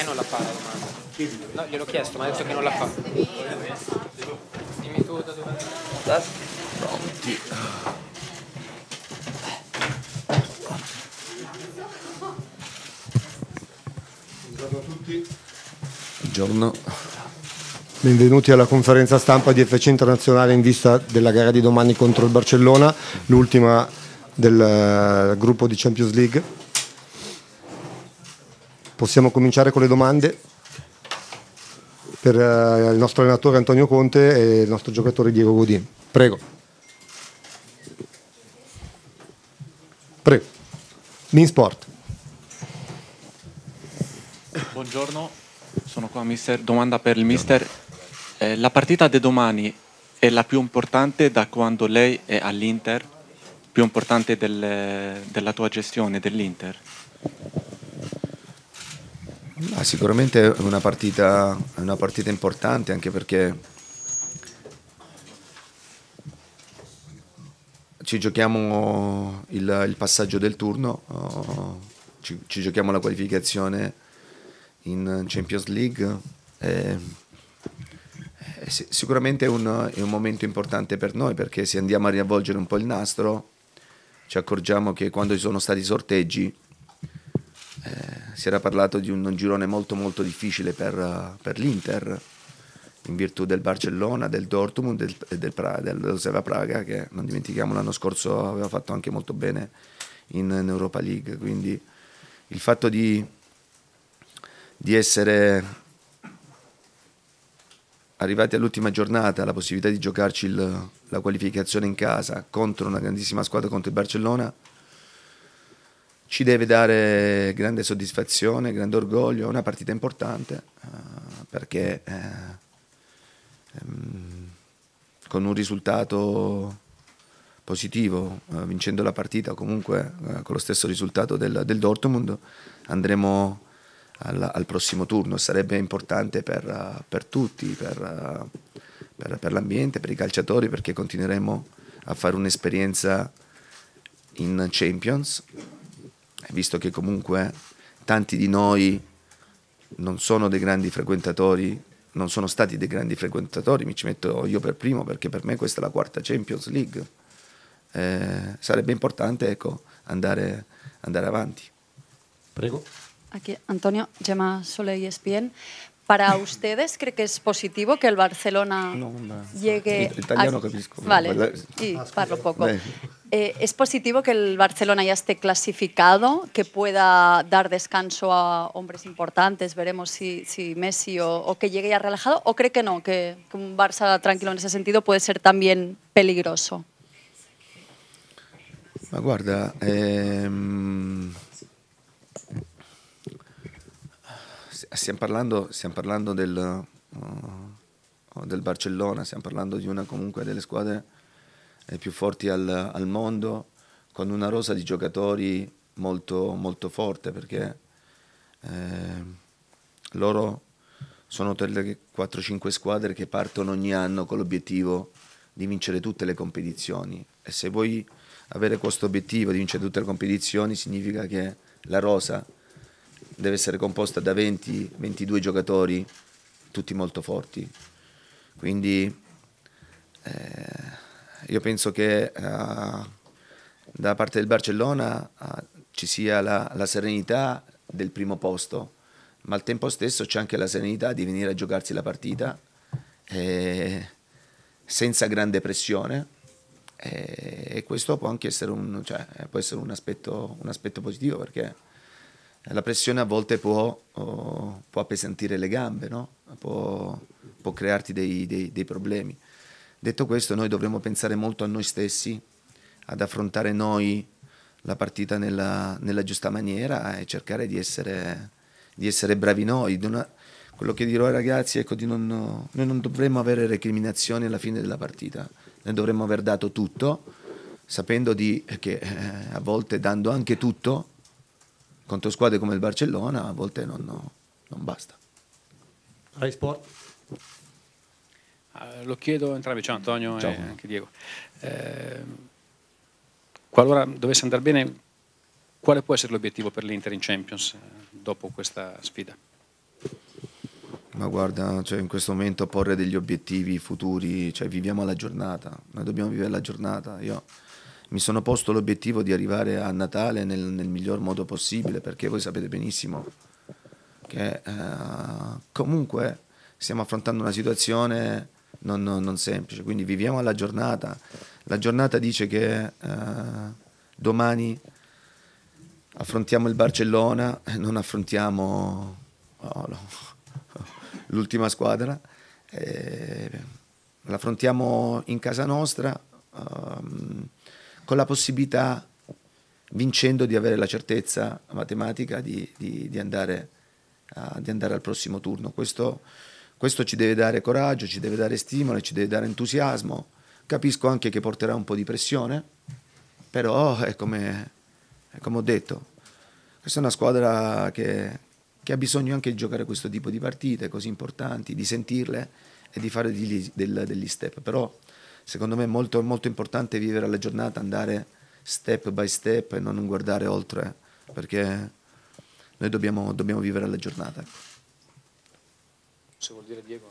Kai non la fa la domanda. No, gliel'ho chiesto, ma ha detto che non la fa. Dimmi tu da dove andare. Pronti. Buongiorno a tutti. Buongiorno. Benvenuti alla conferenza stampa di FC Internazionale in vista della gara di domani contro il Barcellona, l'ultima del eh, gruppo di Champions League. Possiamo cominciare con le domande per eh, il nostro allenatore Antonio Conte e il nostro giocatore Diego Godin. Prego. Prego. Minsport. Buongiorno, sono qua mister. Domanda per il mister. Eh, la partita di domani è la più importante da quando lei è all'Inter? Più importante del, della tua gestione dell'Inter? Ah, sicuramente è una, partita, una partita importante anche perché ci giochiamo il, il passaggio del turno, eh, ci, ci, giochiamo la qualificazione in Champions League. e sicuramente è un, è un momento importante per noi perché se andiamo a riavvolgere un po' il nastro ci accorgiamo che quando ci sono stati i sorteggi eh, si era parlato di un, girone molto molto difficile per, eh, per l'Inter in virtù del Barcellona, del Dortmund e del, pra, del Praga che non dimentichiamo l'anno scorso aveva fatto anche molto bene in, in Europa League quindi il fatto di, di essere arrivati all'ultima giornata la possibilità di giocarci il, la qualificazione in casa contro una grandissima squadra contro il Barcellona ci deve dare grande soddisfazione, grande orgoglio, è una partita importante eh, perché eh, ehm, con un risultato positivo, eh, vincendo la partita comunque eh, con lo stesso risultato del, del Dortmund, andremo al, al, prossimo turno, sarebbe importante per, per tutti, per, per, per l'ambiente, per i calciatori perché continueremo a fare un'esperienza in Champions visto che comunque eh, tanti di noi non sono dei grandi frequentatori, non sono stati dei grandi frequentatori, mi ci metto io per primo perché per me questa è la quarta Champions League. Eh, sarebbe importante ecco, andare, andare avanti. Prego. Aquí, Antonio, Gemma Soleil Espien. ¿Para ustedes cree que es positivo que el Barcelona llegue Italiano Vale, parlo poco. Eh, ¿Es positivo que el Barcelona ya esté clasificado, que pueda dar descanso a hombres importantes? Veremos si, Messi o, que llegue ya relajado. ¿O cree que no, que, un Barça tranquilo en ese sentido puede ser también peligroso? Ma ehm, stiamo parlando, stiamo parlando del, uh, del, Barcellona, stiamo parlando di una comunque delle squadre eh, più forti al, al mondo, con una rosa di giocatori molto, molto forte, perché eh, loro sono 4-5 squadre che partono ogni anno con l'obiettivo di vincere tutte le competizioni e se vuoi avere questo obiettivo di vincere tutte le competizioni significa che la rosa deve essere composta da 20-22 giocatori, tutti molto forti. Quindi eh, io penso che eh, da parte del Barcellona eh, ci sia la, la serenità del primo posto, ma al tempo stesso c'è anche la serenità di venire a giocarsi la partita eh, senza grande pressione eh, e questo può anche essere un, cioè, può essere un, aspetto, un aspetto, positivo perché la pressione a volte può, oh, può appesantire le gambe, no? può, può, crearti dei, dei, dei, problemi. Detto questo, noi dovremmo pensare molto a noi stessi, ad affrontare noi la partita nella, nella giusta maniera e cercare di essere, di essere bravi noi. Una, quello che dirò ai ragazzi è ecco, che noi non dovremmo avere recriminazioni alla fine della partita, noi dovremmo aver dato tutto, sapendo di, che eh, a volte dando anche tutto contro squadre come il Barcellona a volte non, no, non basta. Rai Sport? Eh, lo chiedo a entrambi, ciao Antonio ciao. e anche Diego. Eh, qualora dovesse andare bene, quale può essere l'obiettivo per l'Inter in Champions eh, dopo questa sfida? Ma guarda, cioè in questo momento porre degli obiettivi futuri, cioè viviamo la giornata, noi dobbiamo vivere la giornata. Io mi sono posto l'obiettivo di arrivare a Natale nel, nel, miglior modo possibile, perché voi sapete benissimo che eh, comunque stiamo affrontando una situazione non, non, non, semplice, quindi viviamo alla giornata. La giornata dice che eh, domani affrontiamo il Barcellona, non affrontiamo oh, no, l'ultima squadra, eh, l'affrontiamo in casa nostra. Um, con la possibilità, vincendo, di avere la certezza matematica di, di, di, andare, uh, di andare, al prossimo turno. Questo, questo, ci deve dare coraggio, ci deve dare stimolo, ci deve dare entusiasmo. Capisco anche che porterà un po' di pressione, però è come, è come ho detto, questa è una squadra che, che, ha bisogno anche di giocare questo tipo di partite così importanti, di sentirle e di fare degli, del, degli step. Però secondo me è molto, molto importante vivere la giornata, andare step by step e non guardare oltre, perché noi dobbiamo, dobbiamo vivere la giornata. Ecco. Se vuol dire Diego.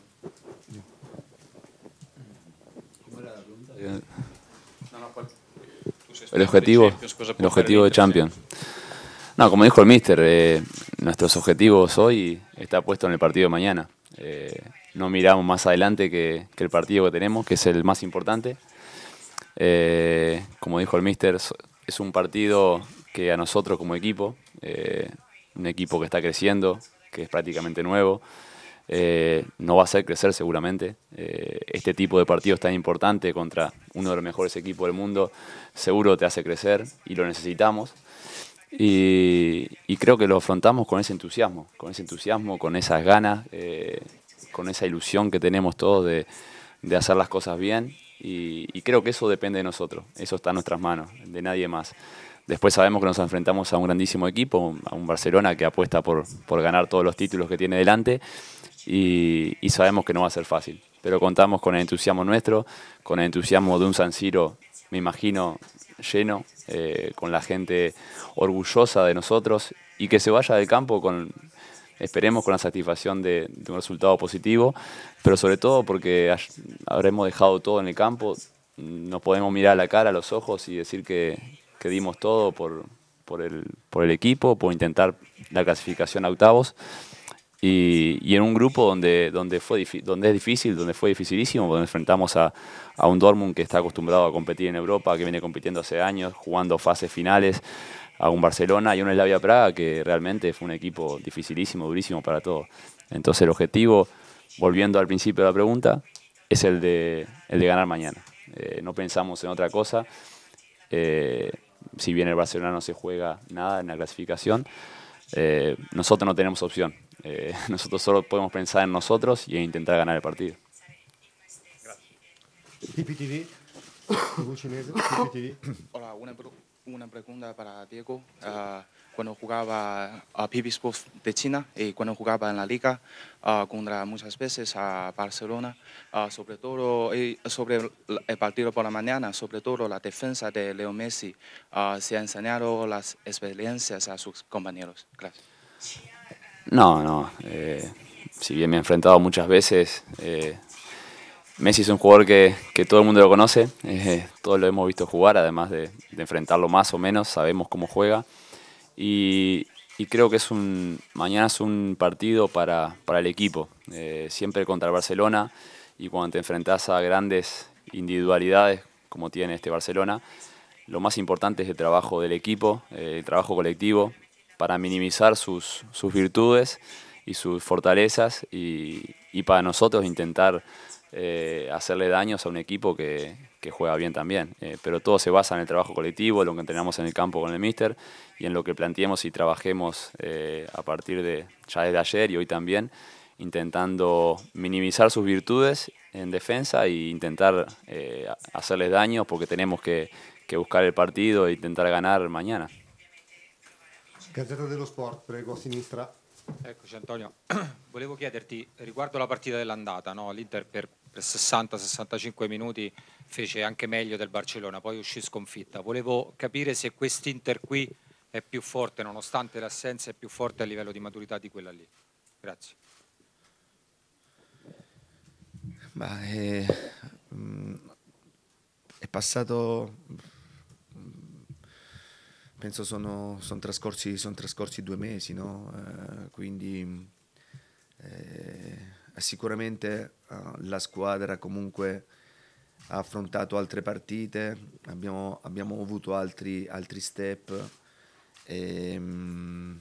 El objetivo, el objetivo de Champions. No, como dijo el Mister, eh, nuestros objetivos hoy está puesto en el partido de mañana. Eh, no miramos más adelante que, el partido que tenemos, que es el más importante. Eh, como dijo el mister, es un partido que a nosotros como equipo, eh, un equipo que está creciendo, que es prácticamente nuevo, eh, no va a hacer crecer seguramente. este tipo de partido tan importante contra uno de los mejores equipos del mundo seguro te hace crecer y lo necesitamos. Y, creo que lo afrontamos con ese entusiasmo, con ese entusiasmo, con esas ganas, con esa ilusión que tenemos todos de, hacer las cosas bien y, creo que eso depende de nosotros, eso está en nuestras manos, de nadie más. Después sabemos que nos enfrentamos a un grandísimo equipo, a un Barcelona que apuesta por, por ganar todos los títulos que tiene delante y, sabemos que no va a ser fácil, pero contamos con el entusiasmo nuestro, con el entusiasmo de un San Siro, me imagino, lleno, eh, con la gente orgullosa de nosotros y que se vaya del campo con, esperemos con la satisfacción de, un resultado positivo, pero sobre todo porque habremos dejado todo en el campo, nos podemos mirar a la cara, a los ojos y decir que, que dimos todo por, por, el, por el equipo, por intentar la clasificación a octavos. Y, y, en un grupo donde, donde, fue donde es difícil, donde fue dificilísimo, donde enfrentamos a, a, un Dortmund que está acostumbrado a competir en Europa, que viene compitiendo hace años, jugando fases finales, a un Barcelona y un Slavia Praga que realmente fue un equipo dificilísimo, durísimo para todos. Entonces el objetivo, volviendo al principio de la pregunta, es el de, el de ganar mañana. Eh, no pensamos en otra cosa. Eh, si bien el Barcelona no se juega nada en la clasificación, eh, nosotros no tenemos opción. nosotros solo podemos pensar en nosotros y en intentar ganar el partido. Hola, una una pregunta para Diego. Ah, cuando jugaba a ah, Sports de China y cuando jugaba en la liga ah, contra muchas veces a Barcelona, sobre todo sobre el partido por la mañana, sobre todo la defensa de Leo Messi, se ha enseñado las experiencias a sus compañeros. No, no. Eh, si bien me he enfrentado muchas veces, eh, Messi es un jugador que, todo el mundo lo conoce, eh, todos lo hemos visto jugar, además de, enfrentarlo más o menos, sabemos cómo juega. Y, creo que es un, mañana es un partido para, el equipo, eh, siempre contra Barcelona y cuando te enfrentas a grandes individualidades como tiene este Barcelona, lo más importante es el trabajo del equipo, eh, el trabajo colectivo, para minimizar sus, virtudes y sus fortalezas y para nosotros intentar eh, hacerle daños a un equipo que, juega bien también. Eh, pero todo se basa en el trabajo colectivo, en lo que entrenamos en el campo con el míster y en lo que planteemos y trabajemos eh, a partir de ya desde ayer y hoy también, intentando minimizar sus virtudes en defensa e intentar hacerles daños porque tenemos que, buscar el partido e intentar ganar mañana. Gazzetta dello Sport, prego, sinistra. Antonio, volevo chiederti riguardo la partita dell'andata, no? l'Inter per per 60-65 minuti fece anche meglio del Barcellona, poi uscì sconfitta. Volevo capire se quest'Inter qui è più forte, nonostante l'assenza, è più forte a livello di maturità di quella lì. Grazie. Bah, eh, è, mm, è, passato, mm, penso sono, sono, trascorsi, sono trascorsi, due mesi, no? eh, quindi... Eh, eh, sicuramente uh, la squadra comunque ha affrontato altre partite, abbiamo, abbiamo avuto altri, altri step. E, ehm, mh,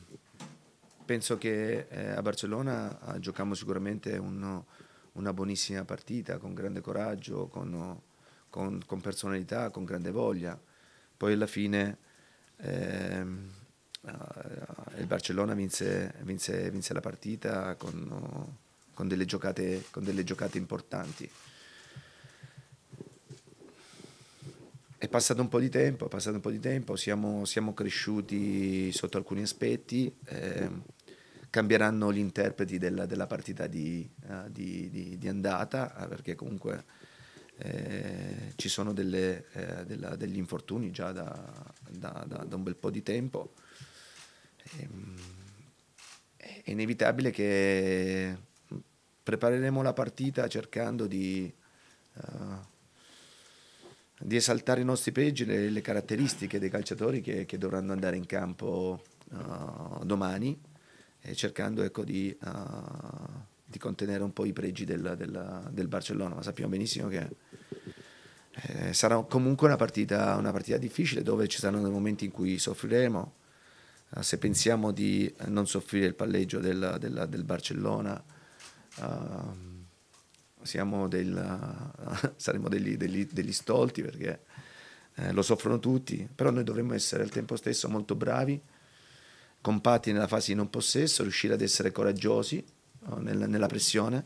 penso che eh, a Barcellona eh, giochiamo sicuramente uno, una buonissima partita, con grande coraggio, con, con, con, personalità, con grande voglia. Poi alla fine ehm, eh, il Barcellona vinse, vinse, vinse la partita con con delle giocate, con delle giocate importanti. È passato un po' di tempo, è passato un po' di tempo, siamo, siamo cresciuti sotto alcuni aspetti, eh, cambieranno gli interpreti della, della partita di, uh, di, di, di, andata, eh, perché comunque eh, ci sono delle, eh, della, degli infortuni già da, da, da, da, un bel po' di tempo. E, ehm, è inevitabile che prepareremo la partita cercando di, uh, di esaltare i nostri peggi e le, le, caratteristiche dei calciatori che, che dovranno andare in campo uh, domani e eh, cercando ecco, di, uh, di, contenere un po' i pregi del, del, del Barcellona, ma sappiamo benissimo che eh, sarà comunque una partita, una partita, difficile dove ci saranno dei momenti in cui soffriremo. Se pensiamo di non soffrire il palleggio del, del Barcellona, uh, del, uh, saremo degli, degli, degli, stolti perché eh, lo soffrono tutti, però noi dovremmo essere al tempo stesso molto bravi, compatti nella fase di non possesso, riuscire ad essere coraggiosi no, nel, nella pressione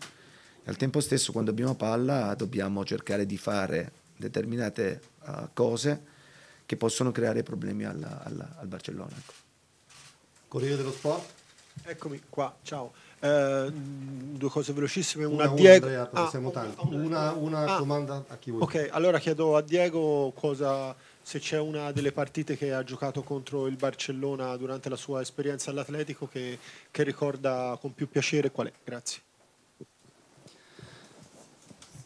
e al tempo stesso quando abbiamo palla dobbiamo cercare di fare determinate uh, cose che possono creare problemi alla, alla, al Barcellona. Ecco. Corriere dello Sport. Eccomi qua, ciao. Eh, due cose velocissime. Una, una a Diego. Una, Andrea, ah, siamo tanti. Una, una ah, domanda a chi vuole. Ok, allora chiedo a Diego cosa, se c'è una delle partite che ha giocato contro il Barcellona durante la sua esperienza all'Atletico che, che ricorda con più piacere qual è. Grazie.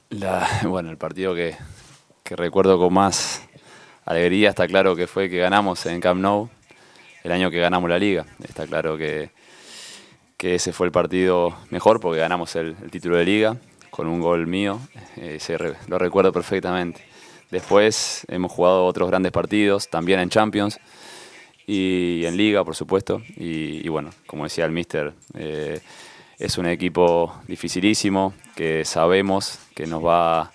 La, bueno, il partito che, que, recuerdo con più alegría está claro che fue che ganamos en Camp Nou, el año que ganamos la liga. Está claro que, ese fue el partido mejor porque ganamos el, título de liga con un gol mío, eh, lo recuerdo perfectamente. Después hemos jugado otros grandes partidos, también en Champions y en Liga, por supuesto. Y, bueno, como decía el Mister, eh, es un equipo dificilísimo que sabemos que nos va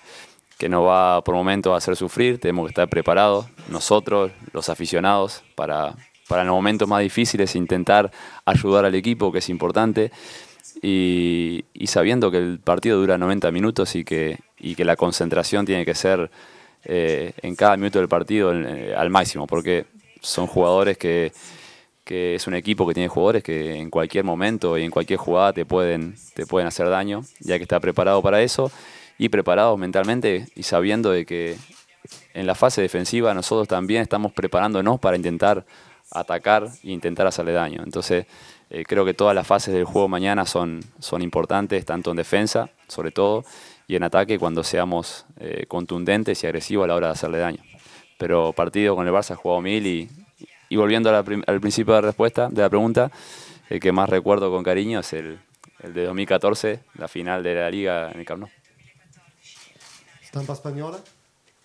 que nos va por momentos a hacer sufrir, tenemos que estar preparados, nosotros, los aficionados, para, para los momentos más difíciles intentar ayudar al equipo, que es importante. Y, sabiendo que el partido dura 90 minutos y que, y que la concentración tiene que ser eh, en cada minuto del partido eh, al máximo, porque son jugadores que, que, es un equipo que tiene jugadores que en cualquier momento y en cualquier jugada te pueden, te pueden hacer daño, ya que está preparado para eso y preparado mentalmente y sabiendo de que en la fase defensiva nosotros también estamos preparándonos para intentar atacar e intentar hacerle daño. Entonces, eh, creo que todas las fases del juego mañana son, son importantes, tanto en defensa, sobre todo, y en ataque cuando seamos eh, contundentes y agresivos a la hora de hacerle daño. Pero partido con el Barça, jugado mil y, y volviendo al principio de la respuesta, de la pregunta, el que más recuerdo con cariño es el, el de 2014, la final de la Liga en el Camp Nou. ¿Estampa española?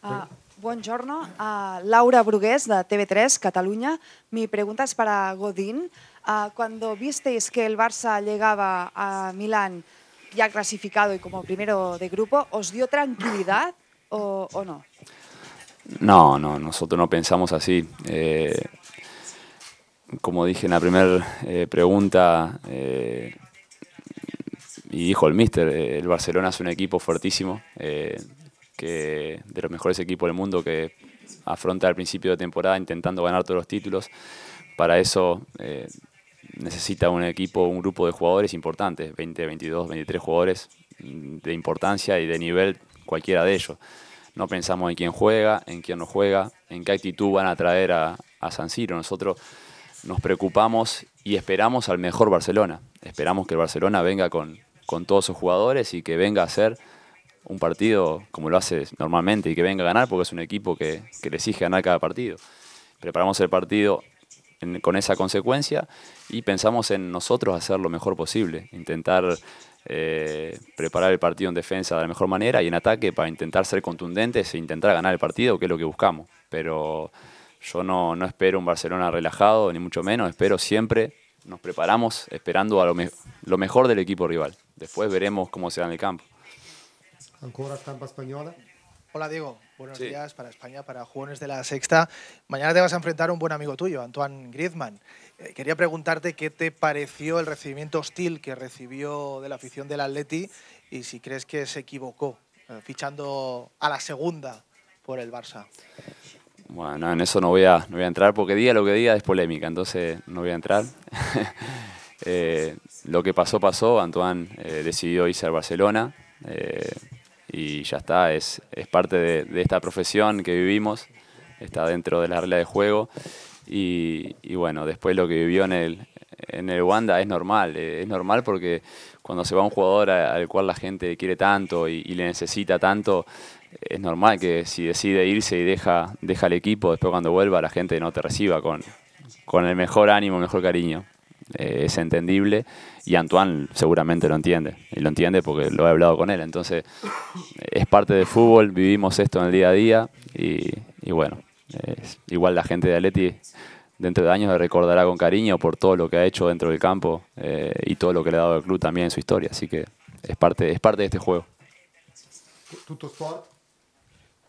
Ah, Buongiorno, a Laura Brugués de TV3 Cataluña. Mi pregunta es para Godín. cuando ah, visteis que el Barça llegaba a Milán ya clasificado y como primero de grupo, ¿os dio tranquilidad o, no? No, no, nosotros no pensamos así. Eh, como dije en la primera eh, pregunta, eh, y dijo el míster, el Barcelona es un equipo fortísimo de los mejores equipos del mundo que afronta al principio de temporada intentando ganar todos los títulos. Para eso eh, necesita un equipo, un grupo de jugadores importantes, 20, 22, 23 jugadores de importancia y de nivel cualquiera de ellos. No pensamos en quién juega, en quién no juega, en qué actitud van a traer a, a San Siro. Nosotros nos preocupamos y esperamos al mejor Barcelona. Esperamos que el Barcelona venga con, con todos sus jugadores y que venga a ser un partido como lo hace normalmente y que venga a ganar porque es un equipo que, le exige ganar cada partido. Preparamos el partido con esa consecuencia y pensamos en nosotros hacer lo mejor posible, intentar eh, preparar el partido en defensa de la mejor manera y en ataque para intentar ser contundentes e intentar ganar el partido, que es lo que buscamos. Pero yo no, espero un Barcelona relajado, ni mucho menos, espero siempre, nos preparamos esperando a lo, lo mejor del equipo rival. Después veremos cómo se da en el campo. Ancora Española. Hola Diego, buenos días para España, para Jugones de la Sexta. Mañana te vas a enfrentar a un buen amigo tuyo, Antoine Griezmann. Eh, quería preguntarte qué te pareció el recibimiento hostil que recibió de la afición del Atleti y si crees que se equivocó eh, fichando a la segunda por el Barça. Bueno, en eso no voy a, no voy a entrar porque día lo que día es polémica, entonces no voy a entrar. Eh, lo que pasó, pasó. Antoine decidió irse al Barcelona y ya está, es, parte de, esta profesión que vivimos, está dentro de la regla de juego y, bueno, después lo que vivió en el, en el Wanda es normal, eh, es normal porque cuando se va un jugador al cual la gente quiere tanto y, y, le necesita tanto, es normal que si decide irse y deja, deja el equipo, después cuando vuelva la gente no te reciba con, con el mejor ánimo, el mejor cariño. Eh, es entendible y Antoine seguramente lo entiende, y lo entiende porque lo he hablado con él, entonces es parte del fútbol, vivimos esto en el día a día y, bueno, igual la gente de Atleti dentro de años le recordará con cariño por todo lo que ha hecho dentro del campo eh, y todo lo que le ha dado al club también en su historia, así que es parte, es parte de este juego. Tutto sport?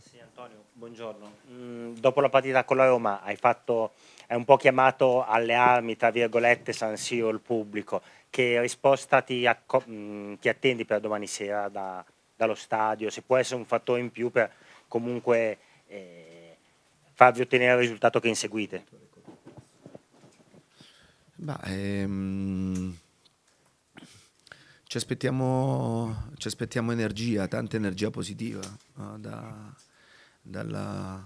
Sí, Antonio, buongiorno. Mm, dopo la partita con la Roma hai fatto, è un po' chiamato alle armi, tra virgolette, San Siro, il pubblico. Che risposta ti, mh, mm, ti attendi per domani sera da, dallo stadio? Se può essere un fattore in più per comunque eh, farvi ottenere il risultato che inseguite? Bah, ehm... Ci aspettiamo, ci aspettiamo, energia, tanta energia positiva no? da, dalla,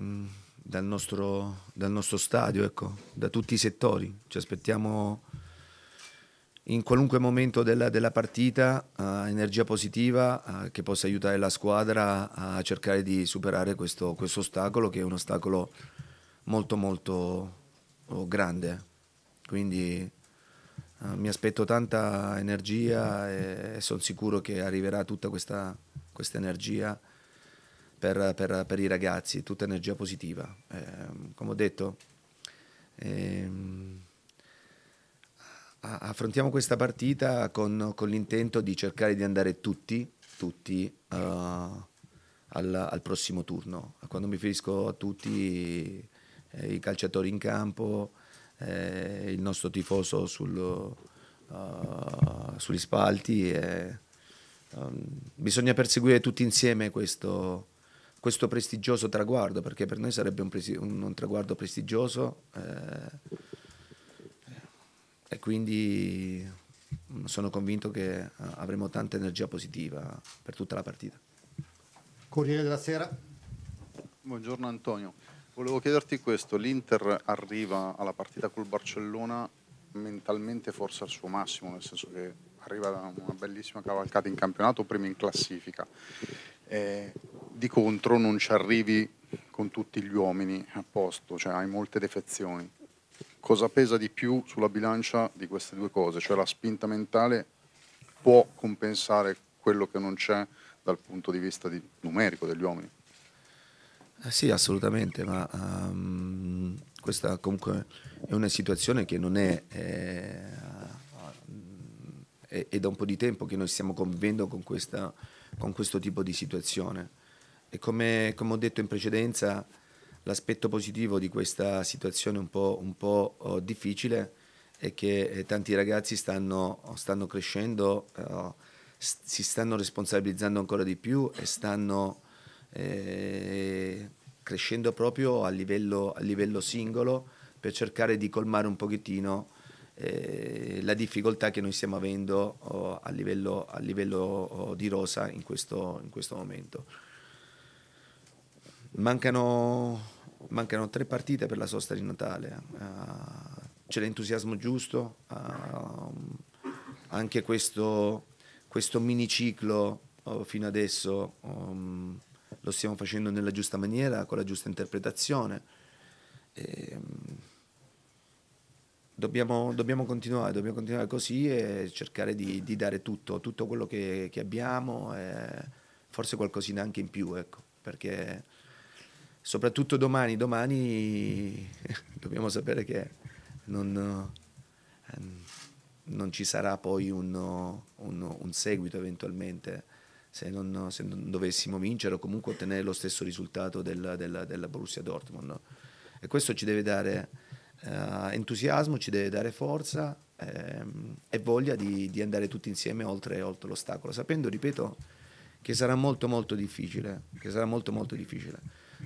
Mm, dal, nostro, dal, nostro, stadio, ecco, da tutti i settori. Ci aspettiamo in qualunque momento della, della partita uh, energia positiva uh, che possa aiutare la squadra a cercare di superare questo, questo ostacolo che è un ostacolo molto molto oh, grande. Quindi uh, mi aspetto tanta energia e, e sono sicuro che arriverà tutta questa, questa energia per, per, per i ragazzi, tutta energia positiva. Eh, come ho detto, ehm, affrontiamo questa partita con, con l'intento di cercare di andare tutti, tutti uh, al, al, prossimo turno. Quando mi riferisco a tutti eh, i calciatori in campo, eh, il nostro tifoso sul, uh, sugli spalti, eh, um, bisogna perseguire tutti insieme questo, questo prestigioso traguardo, perché per noi sarebbe un, un, un traguardo prestigioso eh, e quindi sono convinto che eh, avremo tanta energia positiva per tutta la partita. Corriere della Sera. Buongiorno Antonio, volevo chiederti questo, l'Inter arriva alla partita col Barcellona mentalmente forse al suo massimo, nel senso che arriva da una bellissima cavalcata in campionato, prima in classifica. Eh, di contro non ci arrivi con tutti gli uomini a posto, cioè hai molte defezioni. Cosa pesa di più sulla bilancia di queste due cose? Cioè la spinta mentale può compensare quello che non c'è dal punto di vista di, numerico degli uomini? Eh sì, assolutamente, ma um, questa comunque è una situazione che non è... Eh, è, è da un po' di tempo che noi stiamo convivendo con, questa, con questo tipo di situazione e come, come ho detto in precedenza, l'aspetto positivo di questa situazione un po', un po', oh, difficile è che eh, tanti ragazzi stanno, stanno crescendo, eh, si stanno responsabilizzando ancora di più e stanno eh, crescendo proprio a livello, a livello, singolo per cercare di colmare un pochettino eh, la difficoltà che noi stiamo avendo oh, a livello, a livello oh, di rosa in questo, in questo momento. Mancano, mancano, tre partite per la sosta di Natale. Uh, c'è l'entusiasmo giusto, uh, anche questo, questo miniciclo uh, fino adesso um, lo stiamo facendo nella giusta maniera, con la giusta interpretazione. E, um, dobbiamo, dobbiamo, continuare, dobbiamo continuare così e cercare di, di dare tutto, tutto quello che, che abbiamo, e forse qualcosina anche in più, ecco, perché soprattutto domani, domani dobbiamo sapere che non, eh, non ci sarà poi un, un, un seguito eventualmente. Se non, se non, dovessimo vincere o comunque ottenere lo stesso risultato della, della, della Borussia Dortmund. E questo ci deve dare uh, entusiasmo, ci deve dare forza ehm, e voglia di, di, andare tutti insieme oltre, oltre l'ostacolo, sapendo, ripeto, che sarà molto molto difficile, che sarà molto molto difficile.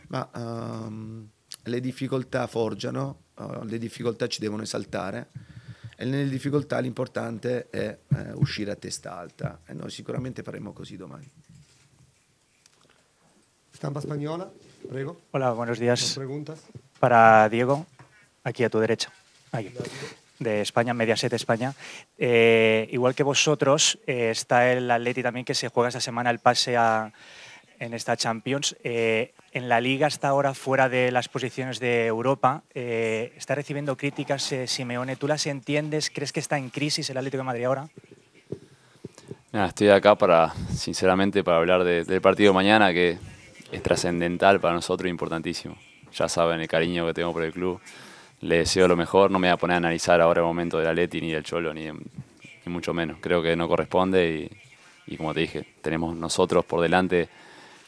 Ma um, le difficoltà forgiano, uh, le difficoltà ci devono esaltare e nelle difficoltà l'importante è eh, uscire a testa alta e noi sicuramente faremo così domani. Stampa spagnola, prego. Hola, buenos días. Preguntas. Para Diego, aquí a tu derecha. Ahí. de España, Mediaset España. Eh, igual que vosotros, eh, está el Atleti también que se juega esta semana el pase a, en esta Champions. Eh, en la liga hasta ahora, fuera de las posiciones de Europa, eh, está recibiendo críticas eh, Simeone. ¿Tú las entiendes? ¿Crees que está en crisis el Atlético de Madrid ahora? estoy acá para, sinceramente, para hablar del partido mañana, que es trascendental para nosotros, e importantísimo. Ya saben el cariño que tengo por el club. Le deseo lo mejor. No me voy a poner a analizar ahora el momento del Atleti, ni del Cholo, ni, mucho menos. Creo que no corresponde y, y como te dije, tenemos nosotros por delante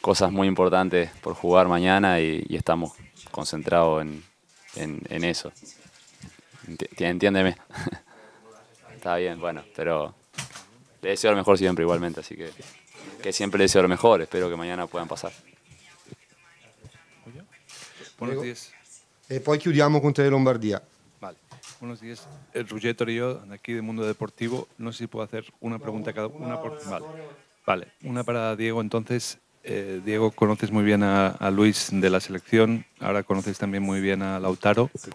cosas muy importantes por jugar mañana y, estamos concentrados en, en, eso. Entiéndeme. Está bien, bueno, pero le deseo lo mejor siempre igualmente, así que, que siempre le deseo lo mejor, espero que mañana puedan pasar. Buenos días. Y eh, poi pues chiudiamo con de Lombardía. Vale. Buenos días. El eh, Ruggetto y yo, aquí de Mundo Deportivo, no sé si puedo hacer una pregunta cada una por... Vale. Vale, una para Diego entonces. Eh, Diego, conoces muy bien a, Luis de la selección, ahora conoces también muy bien a Lautaro. Se,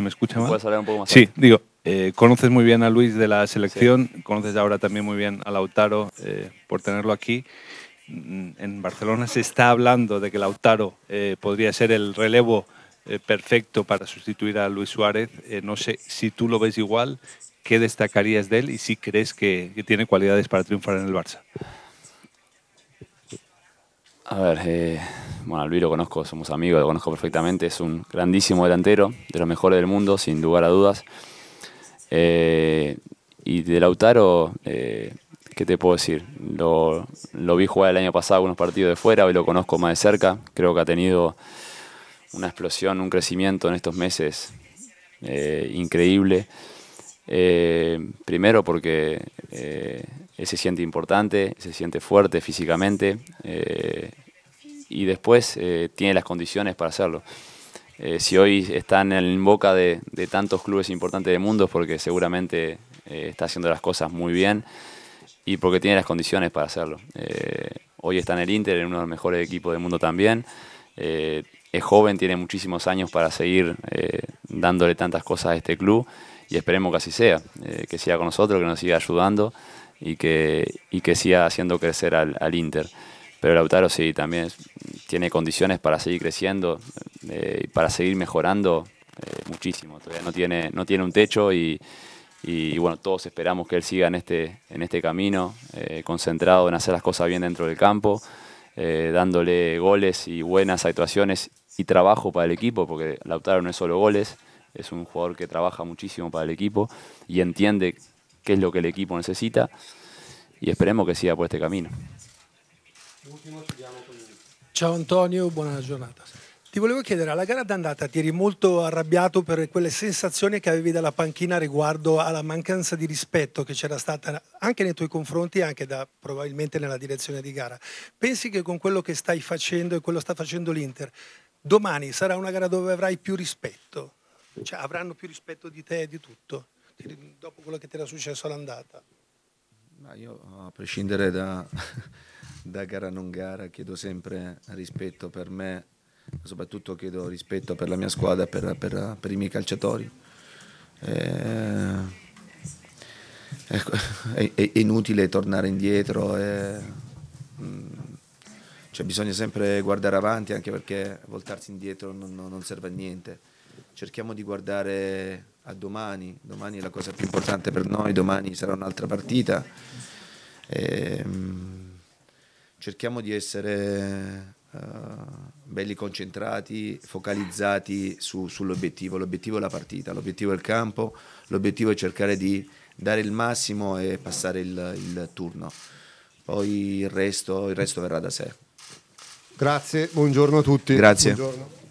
me escucha más. Sí, digo, eh, conoces muy bien a Luis de la selección, conoces ahora también muy bien a Lautaro eh, por tenerlo aquí. Mm, en Barcelona se está hablando de que Lautaro podría ser el relevo perfecto para sustituir a Luis Suárez. no sé si tú lo ves igual, qué destacarías de él y si crees que tiene cualidades para triunfar en el Barça. A ver, eh, bueno, Luis lo conozco, somos amigos, lo conozco perfectamente. Es un grandísimo delantero, de los mejores del mundo, sin lugar a dudas. Eh, y de Lautaro, eh, ¿qué te puedo decir? Lo, vi jugar el año pasado unos partidos de fuera, hoy lo conozco más de cerca. Creo que ha tenido una explosión, un crecimiento en estos meses increíble. primero porque eh, se siente importante, se siente fuerte físicamente eh, y después eh, tiene las condiciones para hacerlo. si hoy está en boca de, de, tantos clubes importantes del mundo porque seguramente está haciendo las cosas muy bien y porque tiene las condiciones para hacerlo. hoy está en el Inter, en uno de los mejores equipos del mundo también. es joven, tiene muchísimos años para seguir dándole tantas cosas a este club y esperemos que así sea, que siga con nosotros, que nos siga ayudando y que, y que siga haciendo crecer al, al Inter. Pero Lautaro sí, también tiene condiciones para seguir creciendo eh, y para seguir mejorando eh, muchísimo. Todavía no tiene, no tiene un techo y, bueno, todos esperamos que él siga en este, en este camino, eh, concentrado en hacer las cosas bien dentro del campo, dándole goles y buenas actuaciones y trabajo para el equipo, porque Lautaro no es solo goles, es un jugador que trabaja muchísimo para el equipo y entiende qué es lo que el equipo necesita y esperemos que siga por este camino. Ciao Antonio, buona giornata. Ti volevo chiedere, alla gara d'andata ti eri molto arrabbiato per quelle sensazioni che avevi dalla panchina riguardo alla mancanza di rispetto che c'era stata anche nei tuoi confronti e anche da, probabilmente nella direzione di gara. Pensi che con quello che stai facendo e quello che sta facendo l'Inter, domani sarà una gara dove avrai più rispetto? Cioè avranno più rispetto di te e di tutto? dopo quello che ti era successo all'andata? Ma io, a prescindere da, da gara non gara, chiedo sempre rispetto per me, soprattutto chiedo rispetto per la mia squadra, per, per, per i miei calciatori. Eh, ecco, è, è, inutile tornare indietro, è, mm, cioè bisogna sempre guardare avanti anche perché voltarsi indietro non, non serve a niente. Cerchiamo di guardare a domani, domani è la cosa più importante per noi, domani sarà un'altra partita. E, ehm, cerchiamo di essere uh, belli concentrati, focalizzati su, sull'obiettivo, l'obiettivo è la partita, l'obiettivo è il campo, l'obiettivo è cercare di dare il massimo e passare il, il turno, poi il resto, il resto verrà da sé. Grazie, buongiorno a tutti. Grazie. Buongiorno.